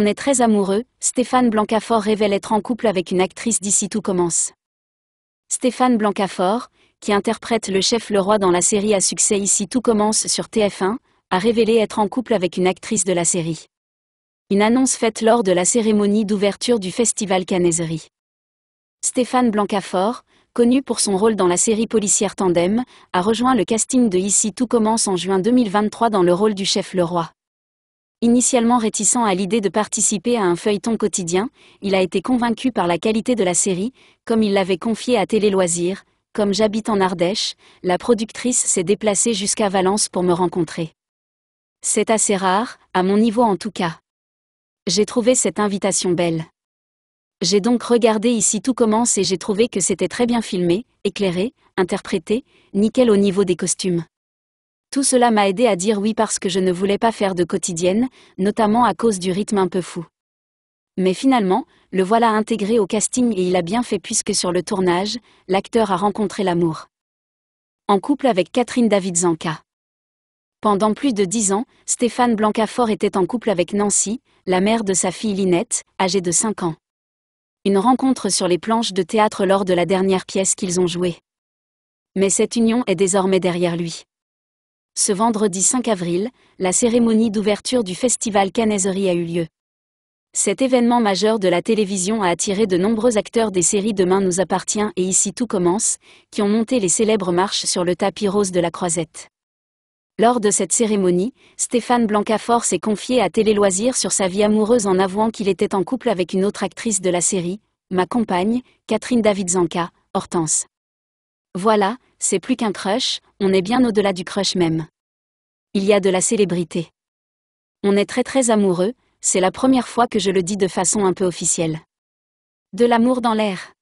On est très amoureux, Stéphane Blancafort révèle être en couple avec une actrice d'ici tout commence. Stéphane Blancafort, qui interprète le chef Leroy dans la série à succès Ici tout commence sur TF1, a révélé être en couple avec une actrice de la série. Une annonce faite lors de la cérémonie d'ouverture du festival Canaiserie. Stéphane Blancafort, connu pour son rôle dans la série policière Tandem, a rejoint le casting de Ici tout commence en juin 2023 dans le rôle du chef Leroy. Initialement réticent à l'idée de participer à un feuilleton quotidien, il a été convaincu par la qualité de la série, comme il l'avait confié à Télé Loisirs. Comme j'habite en Ardèche, la productrice s'est déplacée jusqu'à Valence pour me rencontrer. C'est assez rare, à mon niveau en tout cas. J'ai trouvé cette invitation belle. J'ai donc regardé ici tout commence et j'ai trouvé que c'était très bien filmé, éclairé, interprété, nickel au niveau des costumes. Tout cela m'a aidé à dire oui parce que je ne voulais pas faire de quotidienne, notamment à cause du rythme un peu fou. Mais finalement, le voilà intégré au casting et il a bien fait puisque sur le tournage, l'acteur a rencontré l'amour. En couple avec Catherine David-Zanka. Pendant plus de dix ans, Stéphane Blancafort était en couple avec Nancy, la mère de sa fille Linette, âgée de 5 ans. Une rencontre sur les planches de théâtre lors de la dernière pièce qu'ils ont jouée. Mais cette union est désormais derrière lui. Ce vendredi 5 avril, la cérémonie d'ouverture du festival Canaiserie a eu lieu. Cet événement majeur de la télévision a attiré de nombreux acteurs des séries Demain nous appartient et Ici tout commence, qui ont monté les célèbres marches sur le tapis rose de la croisette. Lors de cette cérémonie, Stéphane Blancafort s'est confié à Télé Loisirs sur sa vie amoureuse en avouant qu'il était en couple avec une autre actrice de la série, ma compagne, Catherine David-Zanka, Hortense. Voilà, c'est plus qu'un crush, on est bien au-delà du crush même. Il y a de la célébrité. On est très très amoureux, c'est la première fois que je le dis de façon un peu officielle. De l'amour dans l'air.